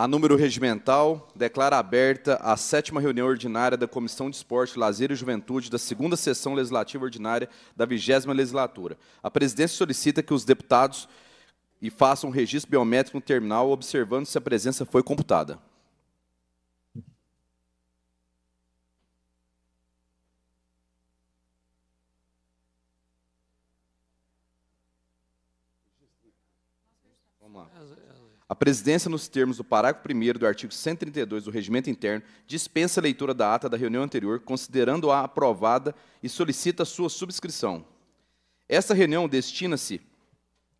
A número regimental declara aberta a sétima reunião ordinária da Comissão de Esporte, Lazer e Juventude da segunda sessão legislativa ordinária da vigésima legislatura. A presidência solicita que os deputados e façam um registro biométrico no terminal, observando se a presença foi computada. A presidência, nos termos do parágrafo 1 do artigo 132 do Regimento Interno, dispensa a leitura da ata da reunião anterior, considerando-a aprovada e solicita sua subscrição. Esta reunião destina-se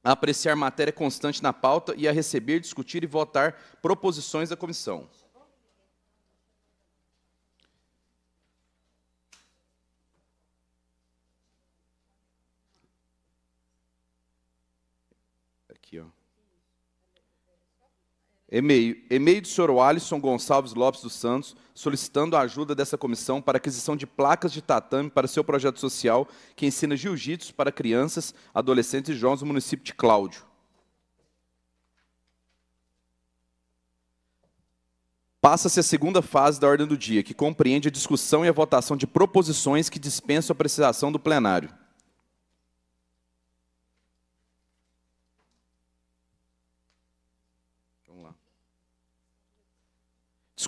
a apreciar matéria constante na pauta e a receber, discutir e votar proposições da comissão. E-mail, e-mail do senhor Alisson Gonçalves Lopes dos Santos, solicitando a ajuda dessa comissão para aquisição de placas de tatame para seu projeto social que ensina jiu-jitsu para crianças, adolescentes e jovens no município de Cláudio. Passa-se a segunda fase da ordem do dia, que compreende a discussão e a votação de proposições que dispensam a precisação do plenário.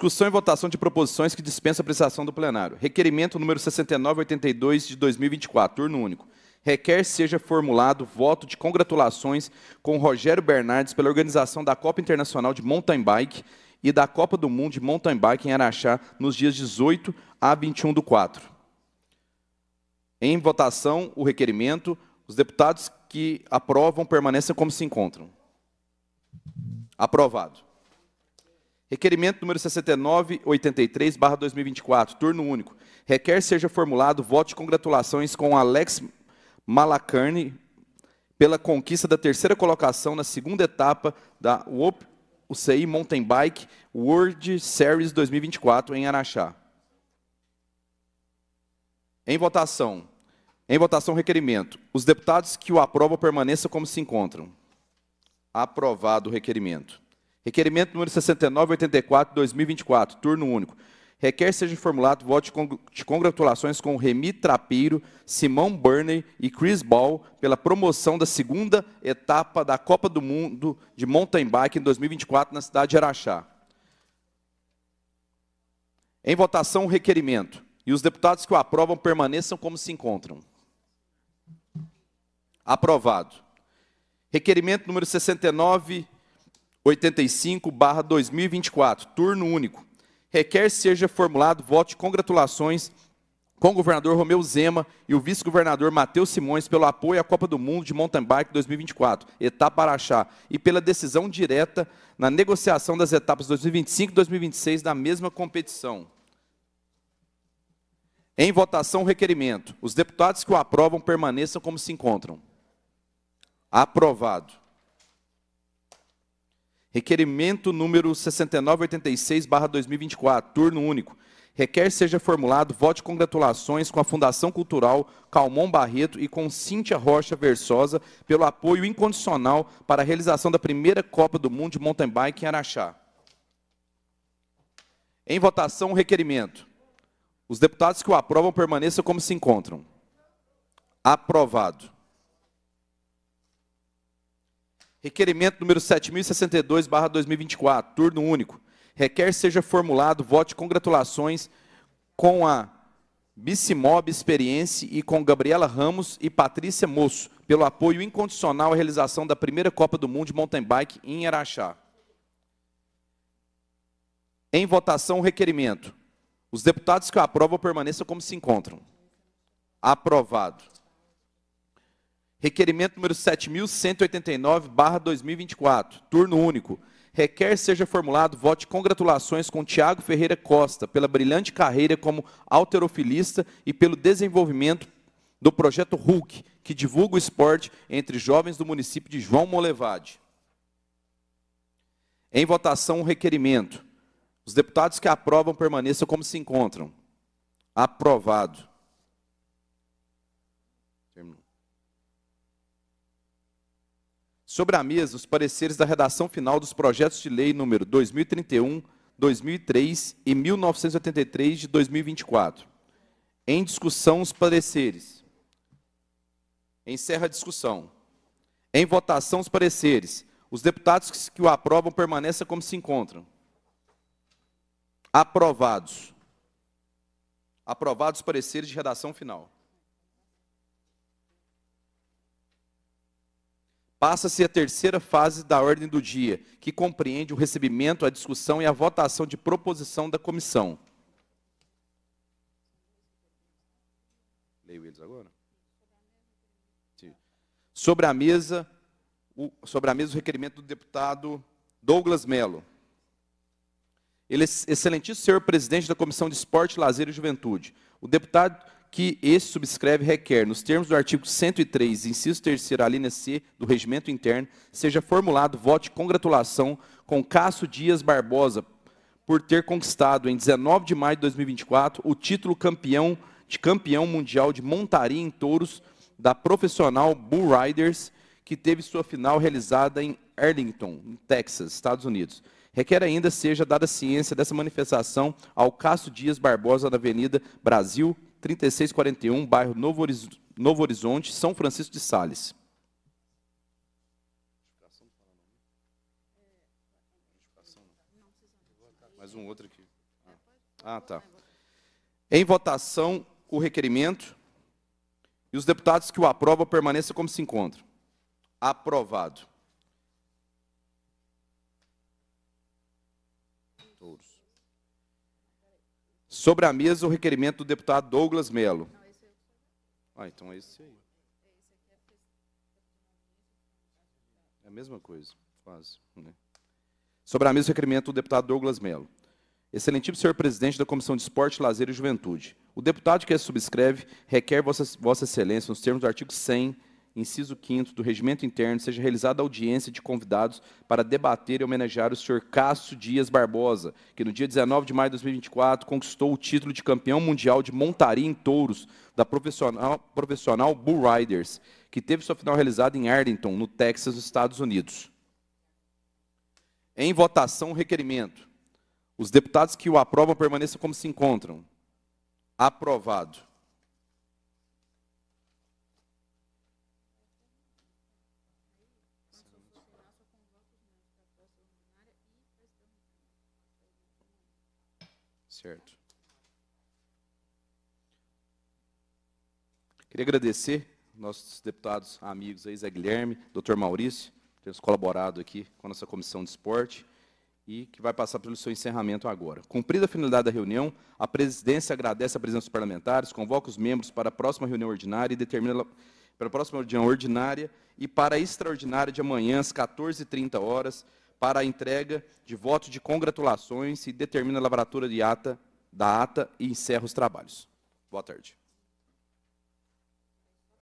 Discussão e votação de proposições que dispensa a apreciação do plenário. Requerimento número 6982 de 2024, turno único. Requer seja formulado voto de congratulações com Rogério Bernardes pela organização da Copa Internacional de Mountain Bike e da Copa do Mundo de Mountain Bike em Araxá nos dias 18 a 21 do 4. Em votação, o requerimento. Os deputados que aprovam permanecem como se encontram. Aprovado. Requerimento número 6983, barra 2024, turno único. Requer seja formulado voto de congratulações com Alex Malacarne pela conquista da terceira colocação na segunda etapa da UOP UCI Mountain Bike World Series 2024 em Araxá. Em votação. Em votação, requerimento. Os deputados que o aprovam permaneçam como se encontram. Aprovado o requerimento. Requerimento número 6984, 2024, turno único. Requer seja formulado voto de congratulações com Remi Trapeiro, Simão Burney e Chris Ball pela promoção da segunda etapa da Copa do Mundo de Mountain Bike em 2024 na cidade de Araxá. Em votação, o requerimento. E os deputados que o aprovam permaneçam como se encontram. Aprovado. Requerimento número 69, 85/2024, turno único. Requer seja formulado voto de congratulações com o governador Romeu Zema e o vice-governador Matheus Simões pelo apoio à Copa do Mundo de Mountain Bike 2024, etapa Araxá, e pela decisão direta na negociação das etapas 2025 e 2026 da mesma competição. Em votação, o requerimento. Os deputados que o aprovam permaneçam como se encontram. Aprovado. Requerimento número 6986/2024, turno único. Requer seja formulado voto de congratulações com a Fundação Cultural Calmon Barreto e com Cíntia Rocha Versosa pelo apoio incondicional para a realização da primeira Copa do Mundo de Mountain Bike em Araxá. Em votação, o requerimento. Os deputados que o aprovam permaneçam como se encontram. Aprovado. Requerimento número 7062, barra 2024, turno único. Requer seja formulado vote congratulações com a Bicimob Experience e com Gabriela Ramos e Patrícia Moço, pelo apoio incondicional à realização da primeira Copa do Mundo de Mountain Bike em Araxá. Em votação, o requerimento. Os deputados que aprovam permaneçam como se encontram. Aprovado. Requerimento número 7.189, barra 2024, turno único. Requer seja formulado voto de congratulações com Tiago Ferreira Costa pela brilhante carreira como alterofilista e pelo desenvolvimento do projeto Hulk, que divulga o esporte entre jovens do município de João Molevade. Em votação, o requerimento. Os deputados que aprovam permaneçam como se encontram. Aprovado. sobre a mesa os pareceres da redação final dos projetos de lei número 2031, 2003 e 1983 de 2024. Em discussão os pareceres. Encerra a discussão. Em votação os pareceres. Os deputados que o aprovam permaneçam como se encontram. Aprovados. Aprovados os pareceres de redação final. Passa-se a terceira fase da ordem do dia, que compreende o recebimento, a discussão e a votação de proposição da comissão. Leio eles agora? Sim. Sobre a mesa, o, sobre a mesa o requerimento do deputado Douglas Mello. Ele, excelentíssimo senhor presidente da Comissão de Esporte, Lazer e Juventude. O deputado que esse subscreve requer, nos termos do artigo 103, inciso 3 alínea C do Regimento Interno, seja formulado voto de congratulação com Cássio Dias Barbosa por ter conquistado em 19 de maio de 2024 o título campeão de campeão mundial de montaria em touros da profissional Bull Riders, que teve sua final realizada em Arlington, Texas, Estados Unidos. Requer ainda seja dada ciência dessa manifestação ao Cássio Dias Barbosa da Avenida Brasil, 3641, bairro Novo, Horiz... Novo Horizonte, São Francisco de Sales. Mais um outro aqui. Ah, tá. Em votação, o requerimento e os deputados que o aprovam permaneçam como se encontram. Aprovado. Sobre a mesa, o requerimento do deputado Douglas Melo. Ah, então é esse aí. É a mesma coisa, quase. Né? Sobre a mesa, o requerimento do deputado Douglas Melo. Excelentíssimo senhor presidente da Comissão de Esporte, Lazer e Juventude. O deputado que a subscreve requer vossa, vossa Excelência, nos termos do artigo 100 inciso 5 do Regimento Interno, seja realizada audiência de convidados para debater e homenagear o senhor Cássio Dias Barbosa, que no dia 19 de maio de 2024 conquistou o título de campeão mundial de montaria em touros da profissional, profissional Bull Riders, que teve sua final realizada em Arlington, no Texas, nos Estados Unidos. Em votação, o requerimento. Os deputados que o aprovam permaneçam como se encontram. Aprovado. Certo. Queria agradecer nossos deputados amigos aí, Zé Guilherme, doutor Maurício, que temos colaborado aqui com a nossa comissão de esporte e que vai passar pelo seu encerramento agora. Cumprida a finalidade da reunião, a presidência agradece a presença dos parlamentares, convoca os membros para a próxima reunião ordinária e determina para a próxima reunião ordinária e para a extraordinária de amanhã às 14h30 horas para a entrega de votos de congratulações e determina a lavratura de ata, da ata e encerra os trabalhos. Boa tarde.